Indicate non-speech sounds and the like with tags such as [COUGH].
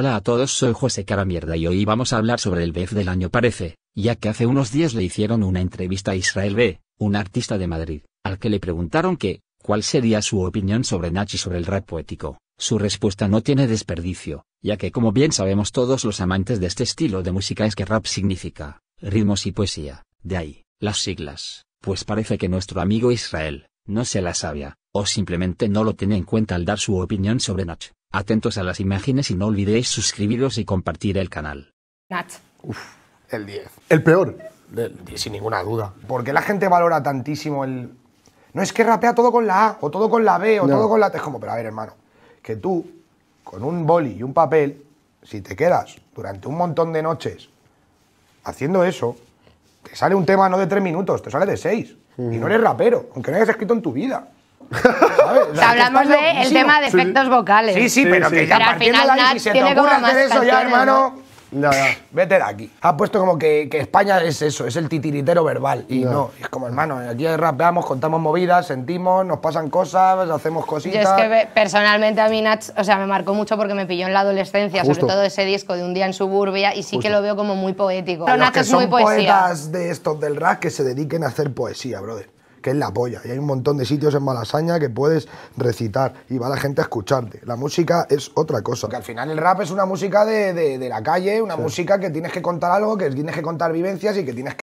Hola a todos soy José Caramierda y hoy vamos a hablar sobre el BEF del año parece, ya que hace unos días le hicieron una entrevista a Israel B., un artista de Madrid, al que le preguntaron que, cuál sería su opinión sobre y sobre el rap poético. Su respuesta no tiene desperdicio, ya que como bien sabemos todos los amantes de este estilo de música es que rap significa, ritmos y poesía, de ahí, las siglas, pues parece que nuestro amigo Israel, no se la sabía, o simplemente no lo tiene en cuenta al dar su opinión sobre Nach. Atentos a las imágenes y no olvidéis suscribiros y compartir el canal. el 10. El peor. sin ninguna duda. Porque la gente valora tantísimo el. No es que rapea todo con la A, o todo con la B, o todo con la T. Es como, pero a ver, hermano, que tú, con un boli y un papel, si te quedas durante un montón de noches haciendo eso, te sale un tema no de tres minutos, te sale de seis. Y no eres rapero, aunque no hayas escrito en tu vida. [LAUGHS] hablamos del tema de efectos vocales. Sí, sí, pero que ya al final, de ahí, si se te ocurre hacer eso ya, hermano... vete de aquí. Ha puesto como que, España es eso, es el titiritero verbal. Y no. es como, hermano, aquí rapeamos, contamos movidas, sentimos, nos pasan cosas, hacemos cositas. Yo es que personalmente a mí Nats, o sea, me marcó mucho porque me pilló en la adolescencia, sobre todo ese disco de Un día en suburbia, y sí que lo veo como muy poético. es muy son poetas de estos del rap que se dediquen a hacer poesía, brother que es la polla. Y hay un montón de sitios en Malasaña que puedes recitar y va la gente a escucharte. La música es otra cosa. Porque al final el rap es una música de, de, la calle, una música que tienes que contar algo, que tienes que contar vivencias y que tienes que